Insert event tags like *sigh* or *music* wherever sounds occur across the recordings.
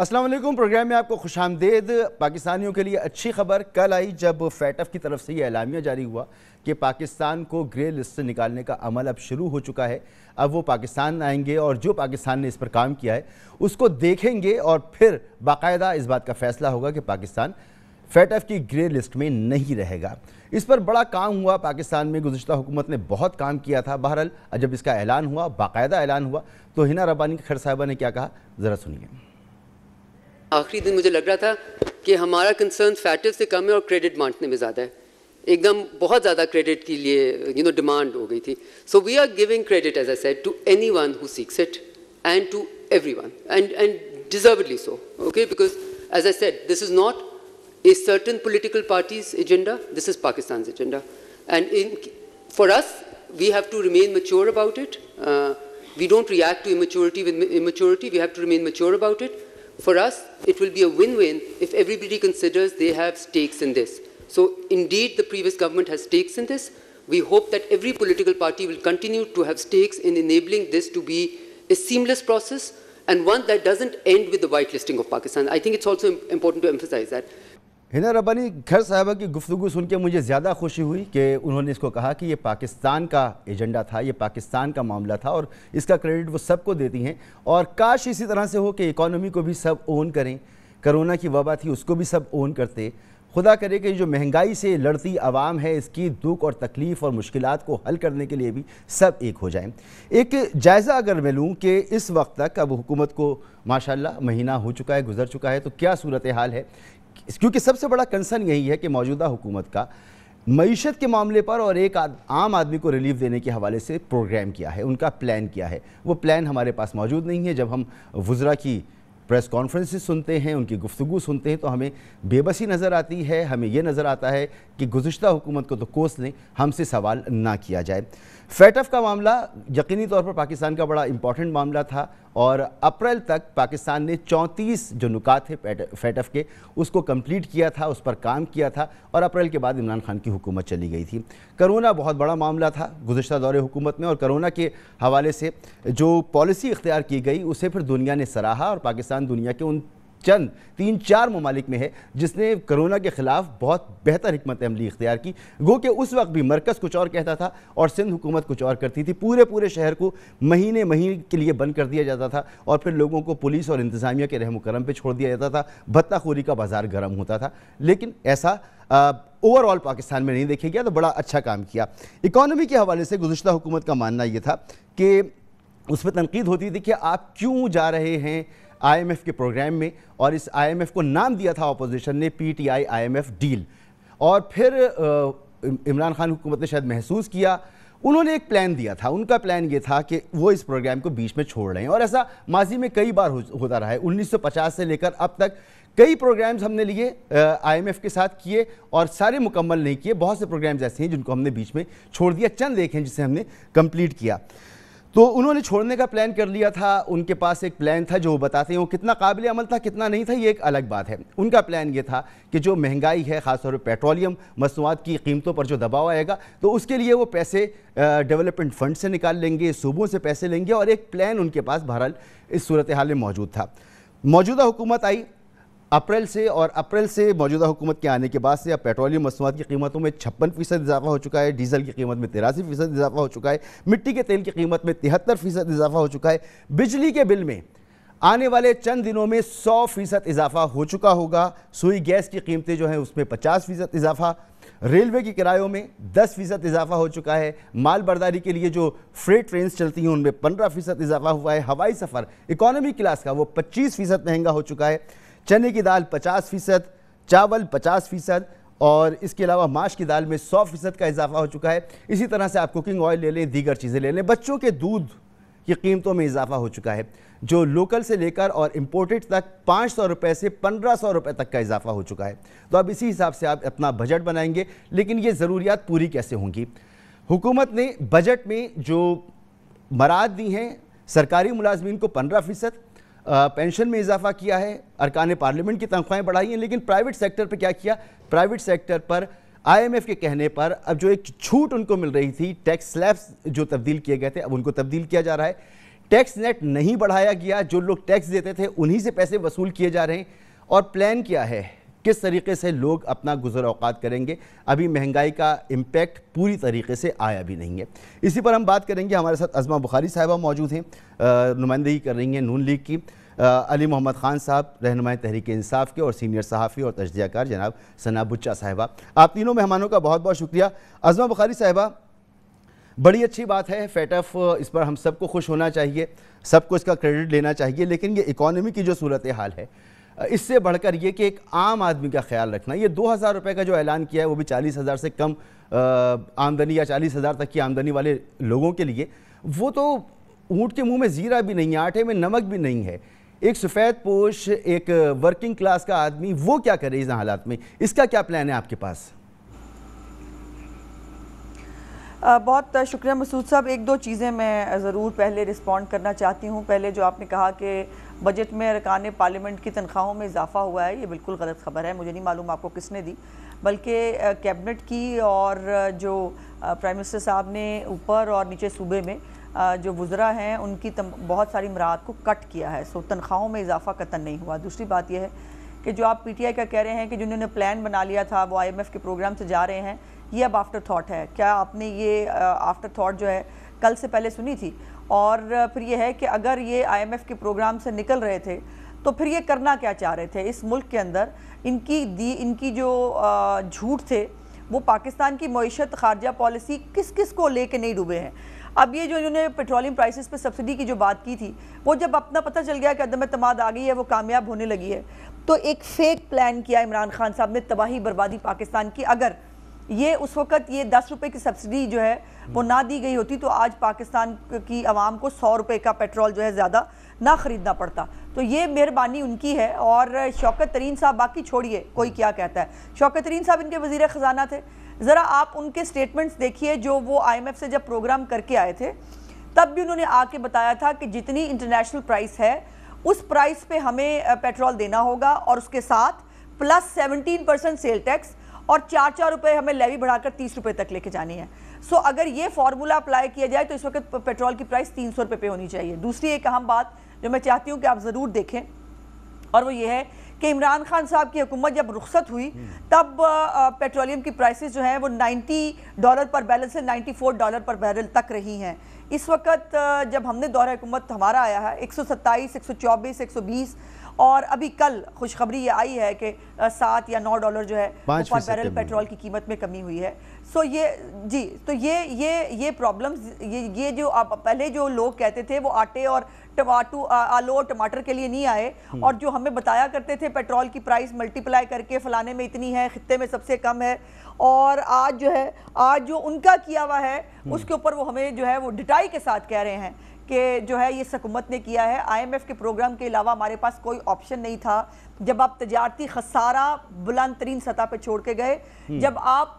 अस्सलाम वालेकुम प्रोग्राम में आपको खुश आमदेद पाकिस्तानियों के लिए अच्छी खबर कल आई जब फैटफ की तरफ से ये अलामिया जारी हुआ कि पाकिस्तान को ग्रे लिस्ट से निकालने का अमल अब शुरू हो चुका है अब वो पाकिस्तान आएंगे और जो पाकिस्तान ने इस पर काम किया है उसको देखेंगे और फिर बाकायदा इस बात का फैसला होगा कि पाकिस्तान फैटफ की ग्रे लिस्ट में नहीं रहेगा इस पर बड़ा काम हुआ पाकिस्तान में गुजशत हुकूमत ने बहुत काम किया था बहरहाल जब इसका ऐलान हुआ बाकायदा ऐलान हुआ तो हिना रबानी के खर साहबा ने क्या कहा ज़रा सुनिए आखिरी दिन मुझे लग रहा था कि हमारा कंसर्न फैटिव से कम है और क्रेडिट बांटने में ज़्यादा है एकदम बहुत ज़्यादा क्रेडिट के लिए यू नो डिमांड हो गई थी so we are giving credit as I said to anyone who seeks it and to everyone deservedly so, okay? Because, as I said, this is not a certain political party's agenda, this is Pakistan's agenda. And for us, we have to remain mature about it. Uh, we don't react to immaturity with immaturity, we have to remain mature about it. For us, it will be a win-win if everybody considers they have stakes in this. So indeed, the previous government has stakes in this. We hope that every political party will continue to have stakes in enabling this to be a seamless process and one that doesn't end with the whitelisting of Pakistan. I think it's also important to emphasize that. Hina Rabbani Khar साहबा की गुफ्तु सुन के मुझे ज़्यादा खुशी हुई कि उन्होंने इसको कहा कि ये पाकिस्तान का एजेंडा था ये पाकिस्तान का मामला था और इसका क्रेडिट वो सबको देती हैं और काश इसी तरह से हो कि इकॉनमी को भी सब ओन करें करोना की वबा थी उसको भी सब ओन करते खुदा करे कि जो महंगाई से लड़ती आवाम है इसकी दुख और तकलीफ़ और मुश्किल को हल करने के लिए भी सब एक हो जाए एक जायज़ा अगर मैं लूँ कि इस वक्त तक अब हुकूमत को माशाला महीना हो चुका है गुजर चुका है तो क्या सूरत हाल है क्योंकि सबसे बड़ा कंसर्न यही है कि मौजूदा हुकूमत का मीशत के मामले पर और एक आद, आम आदमी को रिलीफ देने के हवाले से प्रोग्राम किया है उनका प्लान किया है वो प्लान हमारे पास मौजूद नहीं है जब हम वज्रा की प्रेस कॉन्फ्रेंस सुनते हैं उनकी गुफ्तु सुनते हैं तो हमें बेबसी नज़र आती है हमें यह नज़र आता है कि गुज्त हुकूमत को तो कोस लें हमसे सवाल ना किया जाए फैटफ का मामला यकीनी तौर पर पाकिस्तान का बड़ा इंपॉर्टेंट मामला था और अप्रैल तक पाकिस्तान ने 34 जो नुकात थे फैटफ के उसको कंप्लीट किया था उस पर काम किया था और अप्रैल के बाद इमरान खान की हुकूमत चली गई थी करोना बहुत बड़ा मामला था गुजशत दौर हुकूमत में और करोना के हवाले से जो पॉलिसी इख्तियार की गई उसे फिर दुनिया ने सराहा और पाकिस्तान दुनिया के उन चंद तीन चार ममालिक में है जिसने कोरोना के खिलाफ बहुत बेहतर हमत अमली इख्तियार की गो के उस वक्त भी मरकज़ कुछ और कहता था और सिंध हुकूमत कुछ और करती थी पूरे पूरे शहर को महीने महीने के लिए बंद कर दिया जाता था और फिर लोगों को पुलिस और इंतज़ामिया के रहम करम पर छोड़ दिया जाता था भत्ताखोरी का बाज़ार गर्म होता था लेकिन ऐसा ओवरऑल पाकिस्तान में नहीं देखे गया तो बड़ा अच्छा काम किया इकॉनमी के हवाले से गुजशत हुकूमत का मानना ये था कि उस पर तनकीद होती थी कि आप क्यों जा रहे हैं आईएमएफ के प्रोग्राम में और इस आईएमएफ को नाम दिया था अपोजिशन ने पीटीआई आईएमएफ डील और फिर इमरान खान हुकूमत ने शायद महसूस किया उन्होंने एक प्लान दिया था उनका प्लान ये था कि वो इस प्रोग्राम को बीच में छोड़ रहे हैं और ऐसा माजी में कई बार होता रहा है 1950 से लेकर अब तक कई प्रोग्राम्स हमने लिए आईएमएफ के साथ किए और सारे मुकम्मल नहीं किए बहुत से प्रोग्राम्स ऐसे हैं जिनको हमने बीच में छोड़ दिया चंद एक हैं जिसे हमने कंप्लीट किया तो उन्होंने छोड़ने का प्लान कर लिया था उनके पास एक प्लान था जो वो बताते हैं वो कितना काबिल अमल था कितना नहीं था ये एक अलग बात है उनका प्लान ये था कि जो महंगाई है ख़ासतौर पर पेट्रोलियम मसनवाद की कीमतों पर जो दबाव आएगा तो उसके लिए वो पैसे डेवलपमेंट फंड से निकाल लेंगे सूबों से पैसे लेंगे और एक प्लान उनके पास बहरहाल इस सूरत हाल में मौजूद था मौजूदा हुकूमत आई अप्रैल से और अप्रैल से मौजूदा हुकूमत के आने के बाद से अब पेट्रोलियम मसनूआत की कीमतों में छप्पन फीसद इजाफा हो चुका है डीजल की कीमत में तिरासी फीसद इजाफा हो चुका है मिट्टी के तेल की कीमत में तिहत्तर फीसद इजाफा हो चुका है बिजली के बिल में आने वाले चंद दिनों में सौ फीसद इजाफा हो चुका होगा सुई गैस की कीमतें जो हैं उसमें पचास फीसद इजाफा रेलवे के किरायों में दस फीसद इजाफा हो चुका है माल बर्दारी के लिए जो फ्रेट ट्रेन चलती हैं उनमें पंद्रह फीसद इजाफा हुआ है हवाई सफ़र इकोनॉमी क्लास का वो पच्चीस फीसद महंगा हो चुका है चने की दाल पचास फ़ीसद चावल पचास फ़ीसद और इसके अलावा माश की दाल में सौ फ़ीसद का इजाफा हो चुका है इसी तरह से आप कुकिंग ऑयल ले लें दीगर चीज़ें ले लें बच्चों के दूध की कीमतों में इजाफा हो चुका है जो लोकल से लेकर और इम्पोर्टेड तक पाँच सौ रुपये से पंद्रह सौ रुपये तक का इजाफा हो चुका है तो अब इसी हिसाब से आप अपना बजट बनाएंगे लेकिन ये ज़रूरियात पूरी कैसे होंगी हुकूमत ने बजट में जो मराद दी हैं सरकारी मुलाजमीन को पंद्रह फ़ीसद पेंशन में इजाफा किया है अरकान पार्लियामेंट की तनख्वाहें बढ़ाई हैं लेकिन प्राइवेट सेक्टर पर क्या किया प्राइवेट सेक्टर पर आईएमएफ के कहने पर अब जो एक छूट उनको मिल रही थी टैक्स स्लैब्स जो तब्दील किए गए थे अब उनको तब्दील किया जा रहा है टैक्स नेट नहीं बढ़ाया गया जो लोग टैक्स देते थे उन्हीं से पैसे वसूल किए जा रहे हैं और प्लान क्या है किस तरीके से लोग अपना गुजर अवकात करेंगे अभी महंगाई का इम्पेक्ट पूरी तरीके से आया भी नहीं है इसी पर हम बात करेंगे हमारे साथ अजमा बुखारी साहिबा मौजूद हैं नुमाइंदगी कर रही हैं नून लीग की अली मोहम्मद ख़ान साहब रहनमाय तहरीक इंसाफ के और सीनियर सहाफ़ी और तजज़ियाकार जनाब सना बुच्चा साहिबा आप तीनों मेहमानों का बहुत बहुत शुक्रिया अजमा बुखारी साहिबा बड़ी अच्छी बात है फैटफ़ इस पर हम सबको खुश होना चाहिए सबको इसका क्रेडिट लेना चाहिए लेकिन ये इकॉनमी की जो सूरत हाल है इससे बढ़कर ये कि एक आम आदमी का ख्याल रखना ये दो हज़ार रुपये का जो ऐलान किया है वो भी चालीस हज़ार से कम आमदनी या चालीस हज़ार तक की आमदनी वाले लोगों के लिए वो तो ऊँट के मुँह में ज़ीरा भी नहीं है आटे में नमक भी नहीं है एक सफ़ेद पोश एक वर्किंग क्लास का आदमी वो क्या करे इस हालात में इसका क्या प्लान है आपके पास बहुत शुक्रिया मसूद साहब एक दो चीज़ें मैं ज़रूर पहले रिस्पॉन्ड करना चाहती हूँ पहले जो आपने कहा कि बजट में अरकान पार्लियामेंट की तनख्वाहों में इजाफा हुआ है ये बिल्कुल गलत खबर है मुझे नहीं मालूम आपको किसने दी बल्कि कैबिनेट की और जो प्राइम मिनिस्टर साहब ने ऊपर और नीचे सूबे में जो वज़रा हैं उनकी बहुत सारी मराहत को कट किया है सो तनख्वाहों में इजाफा कतन नहीं हुआ दूसरी बात यह है कि जो आप पीटीआई का कह रहे हैं कि जिन्होंने प्लान बना लिया था वो आईएमएफ के प्रोग्राम से जा रहे हैं ये अब आफ्टर थाट है क्या आपने ये आफ्टर थाट जो है कल से पहले सुनी थी और फिर यह है कि अगर ये आईएमएफ के प्रोग्राम से निकल रहे थे तो फिर ये करना क्या चाह रहे थे इस मुल्क के अंदर इनकी दी इनकी जो झूठ थे वो पाकिस्तान की मीशत खारजा पॉलिसी किस किस को ले नहीं डूबे हैं अब ये जो इन्होंने पेट्रोलियम प्राइसेस पे सब्सिडी की जो बात की थी वो जब अपना पता चल गया कि अदम अतमाद आ गई है वो कामयाब होने लगी है तो एक फेक प्लान किया इमरान खान साहब ने तबाही बर्बादी पाकिस्तान की अगर ये उस वक्त ये दस रुपये की सब्सिडी जो है वो ना दी गई होती तो आज पाकिस्तान की आवाम को सौ रुपये का पेट्रोल जो है ज़्यादा ना ख़रीदना पड़ता तो ये मेहरबानी उनकी है और शौकत तरीन साहब बाकी छोड़िए कोई क्या कहता है शौकत तरीन साहब इनके वजीर ख़जाना थे ज़रा आप उनके स्टेटमेंट्स देखिए जो वो एफ से जब प्रोग्राम करके आए थे तब भी उन्होंने आके बताया था कि जितनी इंटरनेशनल प्राइस है उस प्राइस पे हमें पेट्रोल देना होगा और उसके साथ plus seventeen percent sale tax और चार चार रुपये हमें लेवी बढ़ाकर तीस रुपये तक लेके जानी है सो so, अगर ये फार्मूला अप्लाई किया जाए तो इस वक्त पेट्रोल की प्राइस तीन सौ रुपये पे होनी चाहिए दूसरी एक अहम बात जो मैं चाहती हूँ कि आप ज़रूर देखें और वो ये है कि इमरान खान साहब की हुकूमत जब रुखसत हुई हम्म। तब पेट्रोलियम की प्राइसेस जो हैं वो 90 डॉलर पर बैरल से 94 डॉलर पर बैरल तक रही हैं इस वक्त जब हमने दौर हुकूमत हमारा आया है एक सौ सत्ताईस एक सौ चौबीस एक सौ बीस और अभी कल खुशखबरी ये आई है कि सात या नौ डॉलर जो है बैरल पेट्रोल की कीमत में कमी हुई है सो ये जी तो ये ये ये प्रॉब्लम्स ये ये जो आप पहले जो लोग कहते थे वो आटे और टमाटू आलू और टमाटर के लिए नहीं आए हम्म। और जो हमें बताया करते थे पेट्रोल की प्राइस मल्टीप्लाई करके फलाने में इतनी है खत्ते में सबसे कम है और आज जो है आज जो उनका किया हुआ है हम्म। उसके ऊपर वो हमें जो है वो डिटाई के साथ कह रहे हैं कि जो है ये सकूमत ने किया है आईएमएफ के प्रोग्राम के अलावा हमारे पास कोई ऑप्शन नहीं था जब आप तजारती खसारा बुलंद तरीन सतह पर छोड़ के गए हम्म। जब आप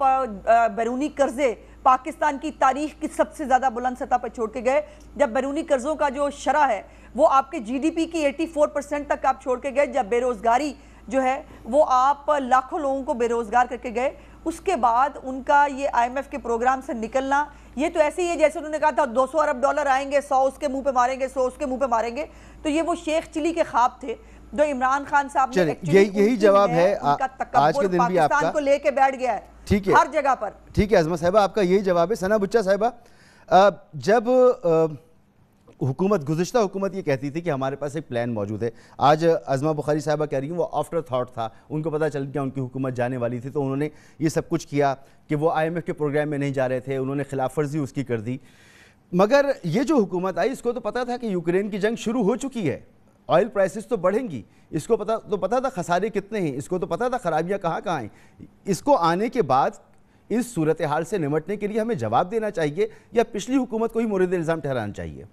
बैरूनी कर्जे पाकिस्तान की तारीख की सबसे ज़्यादा बुलंद सतह पर छोड़ के गए जब बैरूनी कर्ज़ों का जो शरा है वो आपके जीडीपी की 84 परसेंट तक आप छोड़ के गए जब बेरोज़गारी जो है वो आप लाखों लोगों को बेरोज़गार करके गए उसके बाद उनका ये आईएमएफ के प्रोग्राम से निकलना ये तो ऐसे ही है जैसे उन्होंने कहा था 200 अरब डॉलर आएंगे 100 उसके मुंह पे मारेंगे 100 उसके मुंह पे मारेंगे तो ये वो शेख चिली के ख्वाब थे जो इमरान खान साहब ने यही जवाब है आज के दिन भी आपका को लेके बैठ गया है ठीक है हर जगह पर ठीक है अजमत साहबा आपका यही जवाब है सना बुच्चा साहबा जब हुकूमत गुजशत हुकूमत ये कहती थी कि हमारे पास एक प्लान मौजूद है आज अजमा बुखारी साहबा कह रही हूँ वो आफ्टर थाट था उनको पता चल गया उनकी हुकूमत जाने वाली थी तो उन्होंने ये सब कुछ किया कि वो एफ के प्रोग्राम में नहीं जा रहे थे उन्होंने खिलाफ वर्जी उसकी कर दी मगर ये जो हुकूमत आई इसको तो पता था कि यूक्रेन की जंग शुरू हो चुकी है ऑयल प्राइसेस तो बढ़ेंगी इसको पता तो पता था खसारे कितने हैं इसको तो पता था खराबियाँ कहाँ कहाँ हैं इसको आने के बाद इस सूरत हाल से निमटने के लिए हमें जवाब देना चाहिए या पिछली हुकूमत को ही मुरद इल्ज़ाम ठहराना चाहिए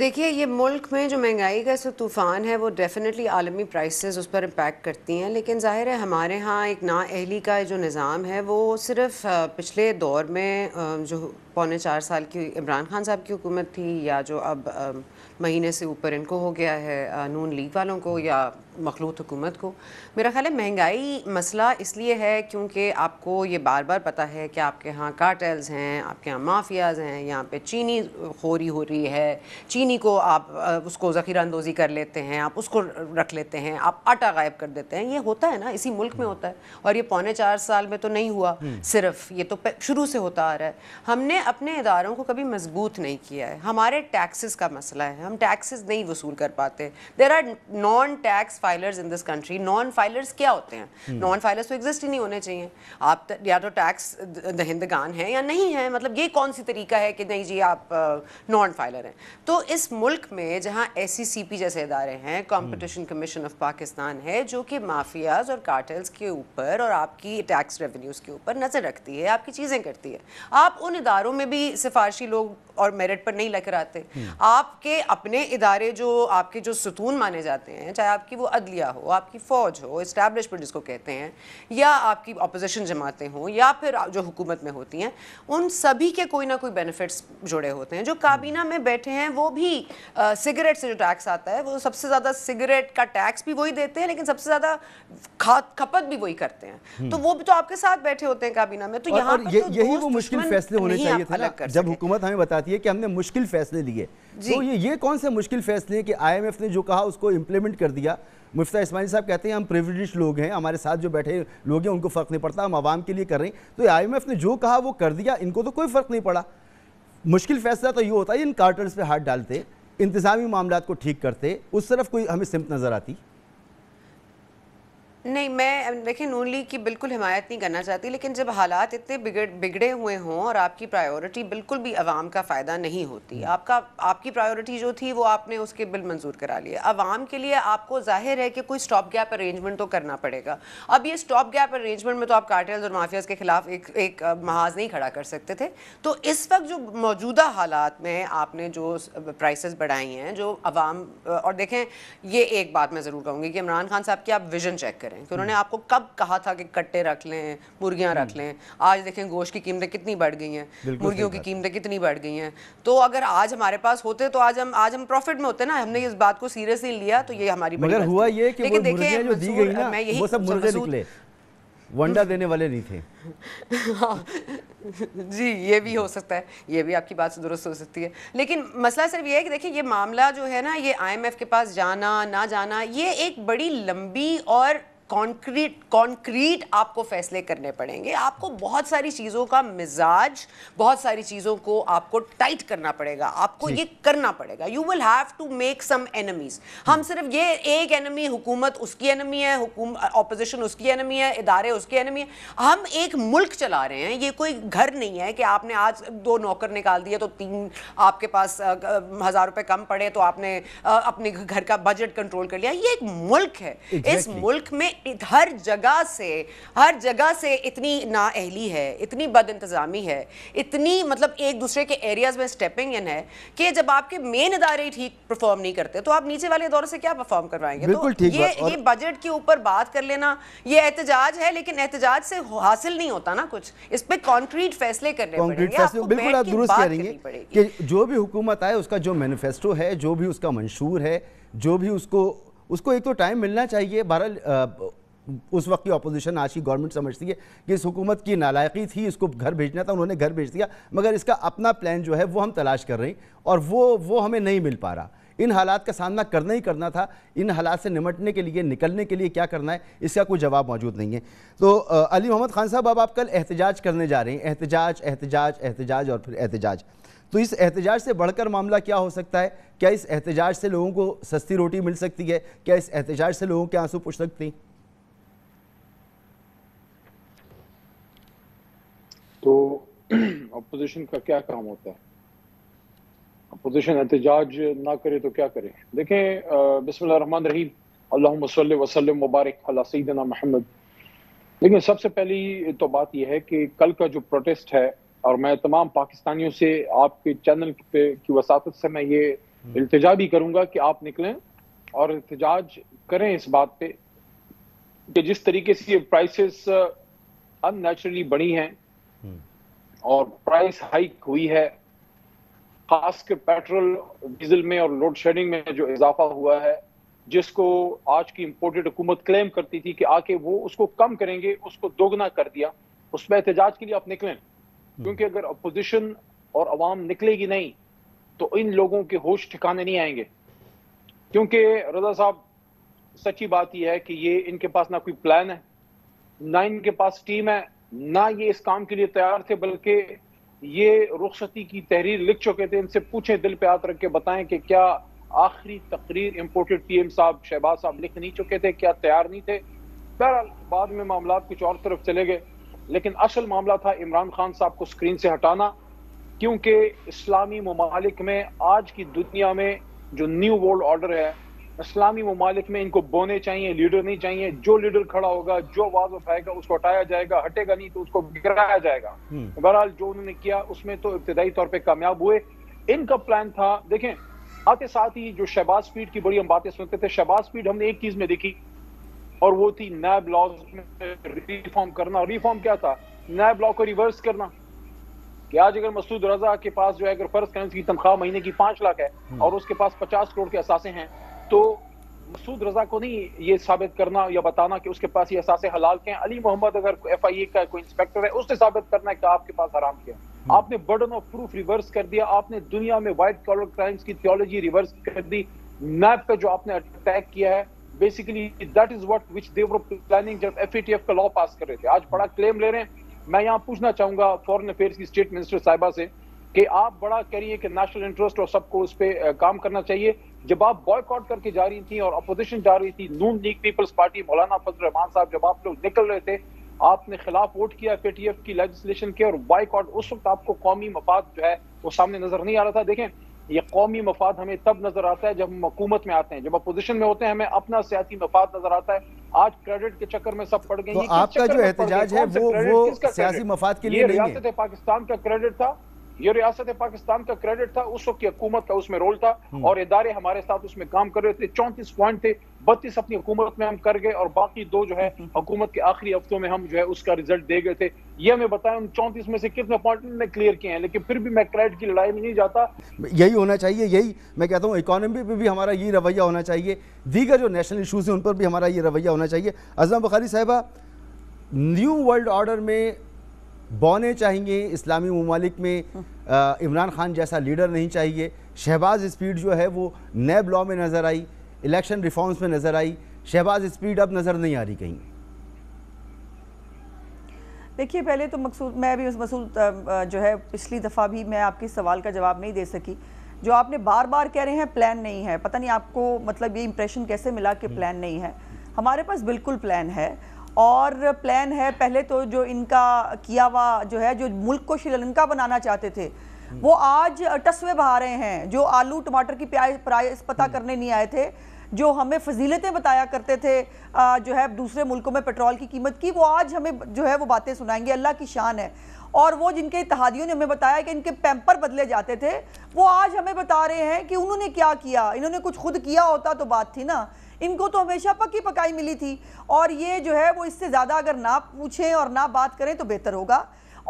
देखिए ये मुल्क में जो महंगाई का तूफ़ान है वो डेफिनेटली आलमी प्राइसेस उस पर इम्पैक्ट करती हैं लेकिन ज़ाहिर है हमारे यहाँ एक ना अहली का जो निज़ाम है वो सिर्फ पिछले दौर में जो पौने चार साल की इमरान खान साहब की हुकूमत थी या जो अब आ, महीने से ऊपर इनको हो गया है नून लीग वालों को या मखलूत हुकूमत को मेरा ख्याल है महंगाई मसला इसलिए है क्योंकि आपको ये बार बार पता है कि आपके यहाँ कार्टेल्स हैं आपके यहाँ माफियाज हैं यहाँ पे चीनी खोरी हो रही है चीनी को आप उसको ज़खीरा अंदोज़ी कर लेते हैं आप उसको रख लेते हैं आप आटा गायब कर देते हैं ये होता है ना इसी मुल्क में होता है और ये पौने चार साल में तो नहीं हुआ हम्म। सिर्फ ये तो शुरू से होता आ रहा है हमने अपने इदारों को कभी मजबूत नहीं किया है हमारे टैक्सेस का मसला है हम टैक्सेस नहीं वसूल कर पाते there are non tax filers in this country non filers क्या होते हैं नॉन हम्म। फाइलर्स तो एग्जिस्ट ही नहीं होने चाहिए आप त, या तो टैक्स दहिंदगान हैं या नहीं है मतलब ये कौन सी तरीका है कि नहीं जी आप नॉन फाइलर हैं तो इस मुल्क में जहाँ एस e जैसे इदारे हैं कॉम्पिटिशन कमीशन ऑफ पाकिस्तान है जो कि माफियाज और कार्टल्स के ऊपर और आपकी टैक्स रेवन्यूज के ऊपर नज़र रखती है आपकी चीज़ें करती है आप उन इदारों में भी सिफारशी लोग और मेरिट पर नहीं लेकर आते आपके अपने इदारे जो आपके जो सतून माने जाते हैं चाहे आपकी वो अदलिया हो आपकी फ़ौज हो इस्टेब्लिशमेंट जिसको कहते हैं या आपकी अपोजिशन जमातें हों या फिर जो हुकूमत में होती हैं उन सभी के कोई ना कोई बेनिफिट्स जुड़े होते हैं जो काबीना में बैठे हैं वो भी सिगरेट से जो टैक्स आता है वो सबसे ज़्यादा सिगरेट का टैक्स भी वही देते हैं लेकिन सबसे ज़्यादा खपत भी वही करते हैं हम्म। तो वो भी तो आपके साथ बैठे होते हैं काबीना में तो यहाँ तो यही वो मुश्किल फैसले होने चाहिए जब हुकूमत हमें बता आती है कि हमने मुश्किल फैसले लिए तो ये ये कौन से मुश्किल फैसले हैं कि आईएमएफ ने जो कहा उसको इम्प्लीमेंट कर दिया मुफ्ता इस्माइल साहब कहते हैं हम प्रिविलिज लोग हैं हमारे साथ जो बैठे लोग हैं उनको फ़र्क नहीं पड़ता हम आवाम के लिए कर रहे हैं तो आई ने जो कहा वो कर दिया इनको तो कोई फ़र्क नहीं पड़ा मुश्किल फैसला तो ये होता है इन कार्टर्स पर हाथ डालते इंतज़ामी मामला को ठीक करते उस तरफ कोई हमें सिमत नज़र आती नहीं मैं देखिए नून लीग की बिल्कुल हिमायत नहीं करना चाहती लेकिन जब हालात इतने बिगड़ बिगड़े हुए हों और आपकी प्रायोरिटी बिल्कुल भी अवाम का फ़ायदा नहीं होती हम्म। आपका आपकी प्रायोरिटी जो थी वो आपने उसके बिल मंजूर करा लिए अवाम के लिए आपको जाहिर है कि कोई स्टॉप गैप अरेंजमेंट तो करना पड़ेगा अब ये स्टॉप गैप अरेंजमेंट में तो आप कार्टेल्स और माफियाज के खिलाफ एक एक महाज नहीं खड़ा कर सकते थे तो इस वक्त जो मौजूदा हालात में आपने जो प्राइस बढ़ाई हैं जो अवाम और देखें ये एक बात मैं ज़रूर कहूँगी कि इमरान खान साहब की आप विजन चेक करें करें कि उन्होंने आपको कब कहा था कि कट्टे रख लें मुर्गियाँ रख हम्म। लें आज देखें गोश्त की कीमतें कितनी बढ़ गई हैं मुर्गियों की कीमतें कितनी बढ़ गई हैं तो अगर आज हमारे पास होते तो आज हम आज हम प्रॉफिट में होते ना हमने इस बात को सीरियसली लिया तो ये हमारी हुआ ये लेकिन देखिए मैं यही वंडा देने वाले नहीं थे *laughs* जी ये भी हो सकता है ये भी आपकी बात से दुरुस्त हो सकती है लेकिन मसला सिर्फ ये है कि देखिए ये मामला जो है ना ये आईएमएफ के पास जाना ना जाना ये एक बड़ी लंबी और कॉन्क्रीट कॉन्क्रीट आपको फैसले करने पड़ेंगे आपको बहुत सारी चीज़ों का मिजाज बहुत सारी चीज़ों को आपको टाइट करना पड़ेगा आपको ये करना पड़ेगा you will have to make some enemies हम हम्म। सिर्फ ये एक एनमी हुकूमत उसकी एनमी है ऑपोजिशन उसकी एनमी है इदारे उसकी एनमी है हम एक मुल्क चला रहे हैं ये कोई घर नहीं है कि आपने आज दो नौकर निकाल दिए तो तीन आपके पास हज़ार रुपये कम पड़े तो आपने अपने घर का बजट कंट्रोल कर लिया ये एक मुल्क है exactly. इस मुल्क में हर जगह से हर जगह से इतनी नाअहली है इतनी बद इंतज़ामी है इतनी मतलब एक दूसरे के एरियाज़ में स्टेपिंग इन है कि जब आपके मेन इदारे ठीक परफॉर्म नहीं करते तो आप नीचे वाले दौर से क्या परफॉर्म करवाएंगे तो ये ये बजट के ऊपर बात कर लेना ये एहतजाज है लेकिन एहतजाज से हासिल नहीं होता ना कुछ इस पर कॉन्क्रीट फैसले करने बिल्कुल आप दुरुस्त कि जो भी हुकूमत आए उसका जो मैनिफेस्टो है जो भी उसका मंशूर है जो भी उसको उसको एक तो टाइम मिलना चाहिए बहरहाल उस वक्त की अपोजिशन आज की गवर्नमेंट समझती है कि इस हुकूमत की नालायकी थी इसको घर भेजना था उन्होंने घर भेज दिया मगर इसका अपना प्लान जो है वो हम तलाश कर रहे हैं और वो वो हमें नहीं मिल पा रहा इन हालात का सामना करना ही करना था इन हालात से निमटने के लिए निकलने के लिए क्या करना है इसका कोई जवाब मौजूद नहीं है तो अली मोहम्मद खान साहब अब आप कल एहतजाज करने जा रहे हैं एहतजाज एहतजाज एहतजाज और फिर एहतजाज तो इस एहतजाज से बढ़कर मामला क्या हो सकता है क्या इस एहतजाज से लोगों को सस्ती रोटी मिल सकती है क्या इस एहतजाज से लोगों के आंसू पूछ सकती तो अपोजिशन *clears throat* का क्या काम होता है अपोजिशन एहतजाज ना करे तो क्या करे देखें बिस्मिल्लाहमान रहीम अल्लाह मुबारक सईदना महमद लेकिन सबसे पहली तो बात यह है कि कल का जो प्रोटेस्ट है और मैं तमाम पाकिस्तानियों से आपके चैनल पे की वसात से मैं ये हम्म। इल्तजा भी करूंगा कि आप निकलें और एहतजाज करें इस बात पे कि जिस तरीके से ये प्राइसेस अननेचुरली बढ़ी हैं हम्म। और प्राइस हाइक हुई है खासकर पेट्रोल डीजल में और लोड शेडिंग में जो इजाफा हुआ है जिसको आज की इम्पोर्टेड हुकूमत क्लेम करती थी कि आके वो उसको कम करेंगे उसको दोगुना कर दिया उसमें एहतजाज के लिए आप निकलें हम्म। क्योंकि अगर अपोजिशन और अवाम निकलेगी नहीं तो इन लोगों के होश ठिकाने नहीं आएंगे क्योंकि रजा साहब सच्ची बात यह है कि ये इनके पास ना कोई प्लान है ना इनके पास टीम है ना ये इस काम के लिए तैयार थे बल्कि ये रुखसती की तहरीर लिख चुके थे इनसे पूछें दिल पे हाथ रख के बताएं कि क्या आखिरी तकरीर इम्पोर्टेड एम साहब शहबाज साहब लिख नहीं चुके थे क्या तैयार नहीं थे बहरहाल बाद में मामला कुछ और तरफ चले गए लेकिन असल मामला था इमरान खान साहब को स्क्रीन से हटाना क्योंकि इस्लामी ममालिक में आज की दुनिया में जो न्यू वर्ल्ड ऑर्डर है इस्लामी ममालिक में इनको बोने चाहिए लीडर नहीं चाहिए जो लीडर खड़ा होगा जो आवाज उठाएगा उसको हटाया जाएगा हटेगा नहीं तो उसको गिराया जाएगा हम्म। बहरहाल जो उन्होंने किया उसमें तो इब्तदाई तौर पर कामयाब हुए इनका प्लान था देखें आते साथ ही जो शहबाज स्पीड की बड़ी हम बातें सुनते थे शहबाज स्पीड हमने एक चीज में देखी और वो थी नैब लॉ रिफॉर्म करना रिफॉर्म क्या था नैब लॉ को रिवर्स करना कि आज अगर मसूद रजा के पास जो है अगर फर्ज करें उसकी तनख्वाह महीने की पांच लाख है हम्म। और उसके पास पचास करोड़ के असासे हैं तो मसूद रजा को नहीं ये साबित करना या बताना कि उसके पास ये असासे हलाल के हैं अली मोहम्मद अगर एफ आई ए का कोई इंस्पेक्टर है उससे साबित करना है कि आपके पास आराम किया हम्म। आपने बर्डन ऑफ प्रूफ रिवर्स कर दिया आपने दुनिया में व्हाइट कॉलर क्राइम्स की थियोलॉजी रिवर्स कर दी नैब पे जो आपने अटैक किया है basically that is what which they were planning जब एफ का लॉ पास कर रहे थे आज बड़ा क्लेम ले रहे हैं मैं यहाँ पूछना चाहूंगा फॉरेन अफेयर्स की स्टेट मिनिस्टर साहिबा से कि आप बड़ा कह रही है कि नेशनल इंटरेस्ट और सबको उस पर काम करना चाहिए जब आप बॉयकॉट करके जा रही थी और अपोजिशन जा रही थी नून लीग पीपल्स पार्टी मौलाना फजल रहमान साहब जब आप लोग निकल रहे थे आपने खिलाफ वोट किया एफ की लेजिस्लेशन के और बॉयकॉट उस वक्त आपको कौमी मफाद जो है वो सामने नजर नहीं आ रहा था देखें ये कौमी मफाद हमें तब नजर आता है जब हम हुकूमत में आते हैं जब अपोजिशन में होते हैं हमें अपना सियासी मफाद नजर आता है आज क्रेडिट के चक्कर में सब पड़ गई तो आपका जो एहतजाज है वो वो सियासी मफाद के लिए है पाकिस्तान का क्रेडिट था ये रियासत पाकिस्तान का क्रेडिट था उस वक्त की हकूमत का उसमें रोल था हम्म। और इदारे हमारे साथ उसमें काम कर रहे थे चौंतीस पॉइंट थे बत्तीस अपनी हुकूमत में हम कर गए और बाकी दो जो है *laughs* हुकूमत के आखिरी हफ्तों में हम जो है उसका रिजल्ट दे गए थे ये हमें बताया उन चौंतीस में से कितने पॉइंट ने क्लियर किए हैं लेकिन फिर भी मैं क्रेडिट की लड़ाई में नहीं जाता यही होना चाहिए यही मैं कहता हूँ इकोनॉमी पर भी हमारा ये रवैया होना चाहिए दीगर जो नेशनल इशूज़ हैं उन पर भी हमारा ये रवैया होना चाहिए अजम बखारी साहबा न्यू वर्ल्ड ऑर्डर में बौने चाहिए इस्लामी ममालिक में हम्म। इमरान खान जैसा लीडर नहीं चाहिए शहबाज स्पीड जो है वो नैब लॉ में नज़र आई इलेक्शन रिफॉर्म्स में नज़र आई शहबाज स्पीड अब नज़र नहीं आ रही कहीं देखिए पहले तो मकसूद मैं भी मसूद जो है पिछली दफ़ा भी मैं आपके सवाल का जवाब नहीं दे सकी जो आपने बार बार कह रहे हैं प्लान नहीं है पता नहीं आपको मतलब ये इम्प्रेशन कैसे मिला कि हम्म। प्लान नहीं है हमारे पास बिल्कुल प्लान है और प्लान है पहले तो जो इनका किया हुआ जो है जो मुल्क को श्रीलंका बनाना चाहते थे वो आज टसवे बहा रहे हैं जो आलू टमाटर की प्राइस पता हम्म। करने नहीं आए थे जो हमें फजीलतें बताया करते थे जो है दूसरे मुल्कों में पेट्रोल की कीमत की वो आज हमें जो है वो बातें सुनाएंगे अल्लाह की शान है और वो जिनके इतिहादियों ने हमें बताया कि इनके पैम्पर बदले जाते थे वो आज हमें बता रहे हैं कि उन्होंने क्या किया इन्होंने कुछ खुद किया होता तो बात थी ना इनको तो हमेशा पक्की पकाई मिली थी और ये जो है वो इससे ज़्यादा अगर ना पूछें और ना बात करें तो बेहतर होगा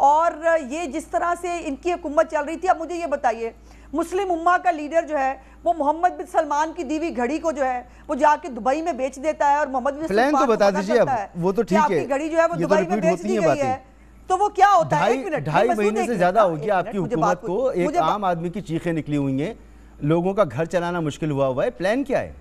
और ये जिस तरह से इनकी हुकूमत चल रही थी अब मुझे ये बताइए मुस्लिम उम्मा का लीडर जो है वो मोहम्मद बिन सलमान की दीवी घड़ी को जो है वो जाके दुबई में बेच देता है और मोहम्मद बिन तो सलमान तो बता दीजिए अब वो तो ठीक है घड़ी जो है वो तो दुबई में बेच दी गई है तो वो क्या होता है ढाई महीने से ज्यादा हो गया आपकी हुकूमत को एक आम आदमी की चीखें निकली हुई हैं लोगों का घर चलाना मुश्किल हुआ हुआ है प्लान क्या है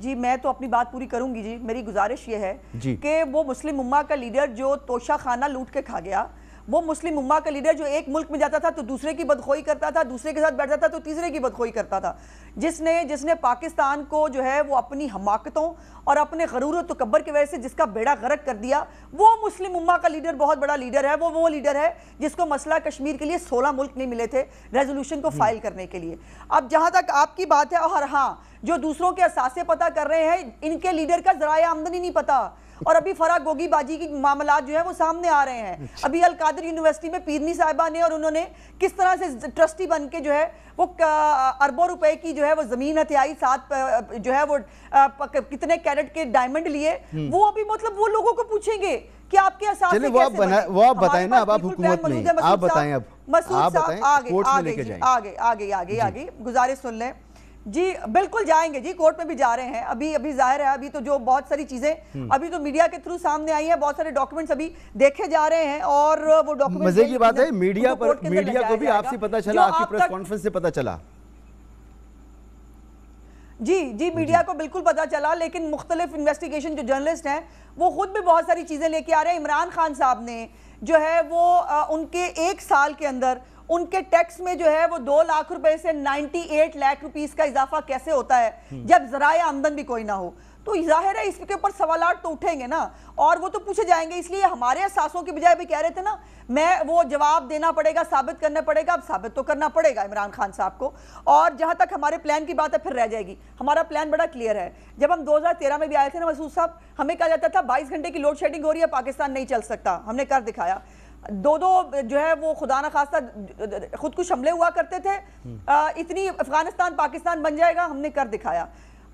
जी मैं तो अपनी बात पूरी करूंगी जी मेरी गुजारिश ये है कि वो मुस्लिम उम्मा का लीडर जो तोशा खाना लूट के खा गया वो मुस्लिम उम्मा का लीडर जो एक मुल्क में जाता था तो दूसरे की बदखोई करता था दूसरे के साथ बैठता था तो तीसरे की बदखोई करता था जिसने जिसने पाकिस्तान को जो है वो अपनी हमाकतों और अपने गरूर तकबर की वजह से जिसका बेड़ा गरक कर दिया वो मुस्लिम उम्मा का लीडर बहुत बड़ा लीडर है वो वो लीडर है जिसको मसला कश्मीर के लिए सोलह मुल्क नहीं मिले थे रेजोल्यूशन को फाइल करने के लिए अब जहाँ तक आपकी बात है और हाँ जो दूसरों के असासे पता कर रहे हैं इनके लीडर का जरा आमदनी नहीं पता और अभी फरा गोगीबाजी की मामला जो है वो सामने आ रहे हैं अच्छा। अभी अलकादर यूनिवर्सिटी में पीरनी साहिबा ने और उन्होंने किस तरह से ट्रस्टी बन के जो है वो अरबों रुपए की जो है वो जमीन हथियाई साथ जो है वो कितने कैरेट के डायमंड लिए हम्म। वो अभी मतलब वो लोगों को पूछेंगे कि आपके चलिए वो आप बना वो आप बताएं ना अब आप हुकूमत में आप बताएं अब आप बताएं आगे आगे आगे आगे आगे आगे गुजारिश सुन लें जी बिल्कुल जाएंगे जी कोर्ट में भी जा रहे हैं अभी अभी जाहिर है अभी तो जो बहुत सारी चीजें हम्म। अभी तो मीडिया के थ्रू सामने आई है बहुत सारे डॉक्यूमेंट्स अभी देखे जा रहे हैं और वो डॉक्यूमेंट मजे की बात है मीडिया तो पर मीडिया को भी आपसे पता चला आपकी प्रेस कॉन्फ्रेंस से पता चला जी जी मीडिया को बिल्कुल पता चला लेकिन मुख्तलिफ इन्वेस्टिगेशन जो जर्नलिस्ट हैं वो खुद भी बहुत सारी चीज़ें लेके आ रहे हैं इमरान खान साहब ने जो है वो आ, उनके एक साल के अंदर उनके टैक्स में जो है वो दो लाख रुपए से 98 लाख रुपीस का इजाफा कैसे होता है हम्म। जब जराए आमदन भी कोई ना हो तो जाहिर है इसके ऊपर सवाल तो उठेंगे ना और वो तो पूछे जाएंगे इसलिए हमारे सासों की बजाय भी कह रहे थे ना मैं वो जवाब देना पड़ेगा साबित करना पड़ेगा अब साबित तो करना पड़ेगा इमरान खान साहब को और जहां तक हमारे प्लान की बात है फिर रह जाएगी हमारा प्लान बड़ा क्लियर है जब हम 2013 में भी आए थे ना मसूद साहब हमें कहा जाता था बाईस घंटे की लोड शेडिंग हो रही है पाकिस्तान नहीं चल सकता हमने कर दिखाया दो दो जो है वो खुदा ना खासा खुद कुछ हमले हुआ करते थे हम्म। आ, इतनी अफगानिस्तान पाकिस्तान बन जाएगा हमने कर दिखाया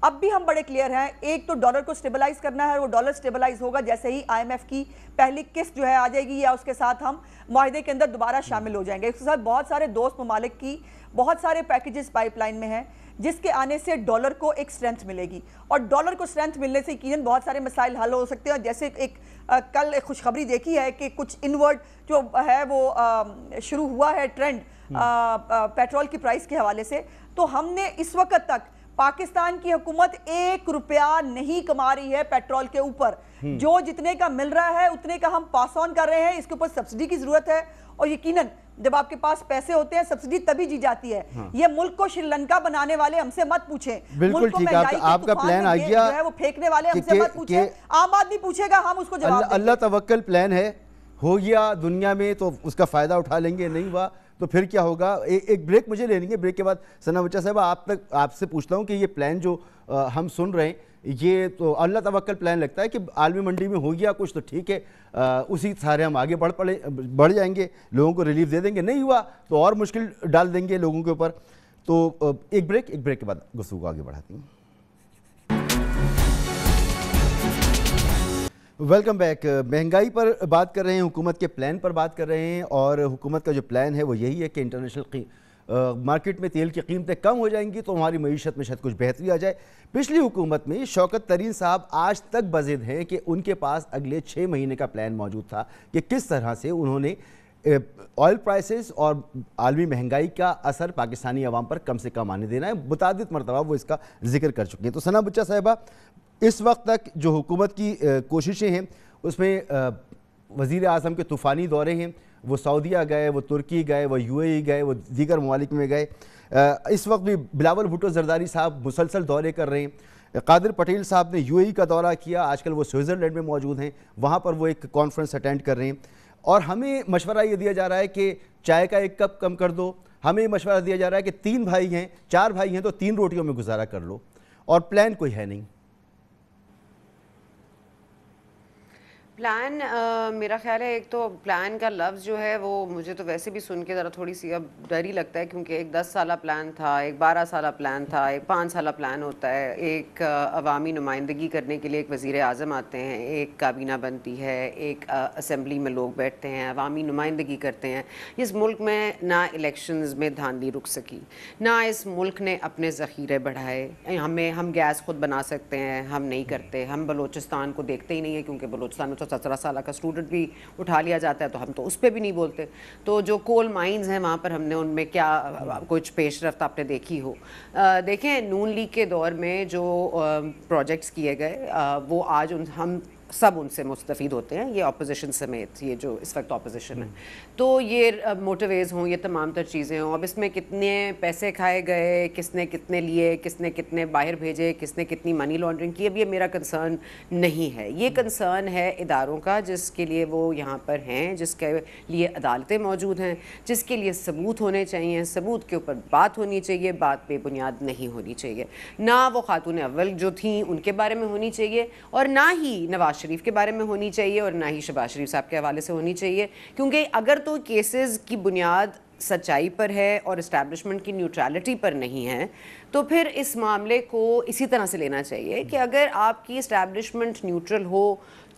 अब भी हम बड़े क्लियर हैं एक तो डॉलर को स्टेबलाइज करना है वो डॉलर स्टेबलाइज होगा जैसे ही आईएमएफ की पहली किस्त जो है आ जाएगी या उसके साथ हम माहे के अंदर दोबारा शामिल हो जाएंगे इसके साथ बहुत सारे दोस्त ममालिक की बहुत सारे पैकेजेस पाइपलाइन में हैं जिसके आने से डॉलर को एक स्ट्रेंथ मिलेगी और डॉलर को स्ट्रेंथ मिलने से यकीन बहुत सारे मसाइल हल हो सकते हैं जैसे एक आ, कल एक खुशखबरी देखी है कि कुछ इनवर्ट जो है वो आ, शुरू हुआ है ट्रेंड आ, हम्म। पेट्रोल की प्राइस के हवाले से तो हमने इस वक्त तक पाकिस्तान की हुकूमत एक रुपया नहीं कमा रही है पेट्रोल के ऊपर हम्म। जो जितने का मिल रहा है उतने का हम पास ऑन कर रहे हैं इसके ऊपर सब्सिडी की ज़रूरत है और यकीनन जब आपके पास पैसे होते हैं सब्सिडी तभी जी जाती है हाँ। ये मुल्क को श्रीलंका बनाने वाले हमसे मत पूछे बिल्कुल ठीक आप, आपका प्लान आ गया है वो फेंकने वाले हमसे मत पूछे आम आदमी पूछेगा हम उसको जवाब अल्लाह तवक्ल प्लान है हो गया दुनिया में तो उसका फ़ायदा उठा लेंगे नहीं हुआ तो फिर क्या होगा ए, एक ब्रेक मुझे ले लेंगे ब्रेक के बाद सना बच्चा साहब आप तक आपसे पूछता हूँ कि ये प्लान जो आ, हम सुन रहे हैं ये तो अल्लाह तवक्ल प्लान लगता है कि आलमी मंडी में हो गया कुछ तो ठीक है आ, उसी सारे हम आगे बढ़ पड़े बढ़ जाएंगे लोगों को रिलीफ दे देंगे नहीं हुआ तो और मुश्किल डाल देंगे लोगों के ऊपर तो एक ब्रेक एक ब्रेक के बाद गुस्सू को आगे बढ़ाते हैं वेलकम बैक महंगाई पर बात कर रहे हैं हुकूमत के प्लान पर बात कर रहे हैं और हुकूमत का जो प्लान है वो यही है कि इंटरनेशनल मार्केट में तेल की कीमतें कम हो जाएंगी तो हमारी मीशत में शायद कुछ बेहतरी आ जाए पिछली हुकूमत में शौकत तरीन साहब आज तक बजिद हैं कि उनके पास अगले छः महीने का प्लान मौजूद था कि किस तरह से उन्होंने ऑयल प्राइसेस और आलमी महंगाई का असर पाकिस्तानी आवाम पर कम से कम आने देना है मुतद मरतबा वो इसका जिक्र कर चुके हैं तो सना बच्चा साहबा इस वक्त तक जो हुकूमत की कोशिशें हैं उसमें वज़ी अजम के तूफ़ानी दौरे हैं वो सऊदिया गए वो तुर्की गए वो यूएई गए वो दीगर ममालिक में गए इस वक्त भी बिलावल भुटो जरदारी साहब मुसलसल दौरे कर रहे हैं कादिर पटेल साहब ने यूएई का दौरा किया आजकल वो स्विट्ज़रलैंड में मौजूद हैं वहाँ पर वो एक कॉन्फ्रेंस अटेंड कर रहे हैं और हमें मशवरा ये दिया जा रहा है कि चाय का एक कप कम कर दो हमें मशवरा दिया जा रहा है कि तीन भाई हैं चार भाई हैं तो तीन रोटियों में गुजारा कर लो और प्लान कोई है नहीं प्लान uh, मेरा ख्याल है एक तो प्लान का लफ्ज़ जो है वो मुझे तो वैसे भी सुन के ज़रा थोड़ी सी अब डर ही लगता है क्योंकि एक दस साल प्लान था एक बारह साल प्लान था एक पाँच साल प्लान होता है एक अवामी नुमाइंदगी करने के लिए एक वज़ी अजम आते हैं एक काबीना बनती है एक असम्बली में लोग बैठते हैं अवामी नुमाइंदगी करते हैं इस मुल्क में ना इलेक्शन में धांधली रुक सकी ना इस मुल्क ने अपने ज़ख़ीरे बढ़ाए हमें हम गैस खुद बना सकते हैं हम नहीं करते हम बलोचिस्तान को देखते ही नहीं है क्योंकि बलोचिस्तान में तो सत्रह साल का स्टूडेंट भी उठा लिया जाता है तो हम तो उस पर भी नहीं बोलते तो जो कोल माइंस हैं वहाँ पर हमने उनमें क्या कुछ पेश रफ्त आपने देखी हो देखें नून लीग के दौर में जो प्रोजेक्ट्स किए गए वो आज उन हम सब उनसे मुस्तफ़ होते हैं ये अपोजिशन समेत ये जो इस वक्त अपोजिशन है तो ये मोटिवेज हों ये तमाम तर चीज़ें हों अब इसमें कितने पैसे खाए गए किसने कितने लिए किसने कितने बाहर भेजे किसने कितनी मनी लॉन्ड्रिंग की अब ये मेरा कंसर्न नहीं है ये कंसर्न है इदारों का जिसके लिए वो यहाँ पर हैं जिसके लिए अदालतें मौजूद हैं जिसके लिए सबूत होने चाहिए सबूत के ऊपर बात होनी चाहिए बात बेबुनियाद नहीं होनी चाहिए ना वो खातून अव्वल जो थी उनके बारे में होनी चाहिए और ना ही नवाज शरीफ के बारे में होनी चाहिए और ना ही शहबाज शरीफ साहब के हवाले से होनी चाहिए क्योंकि अगर तो केसेस की बुनियाद सच्चाई पर है और इस्टेब्लिशमेंट की न्यूट्रलिटी पर नहीं है तो फिर इस मामले को इसी तरह से लेना चाहिए कि अगर आपकी इस्टेब्लिशमेंट न्यूट्रल हो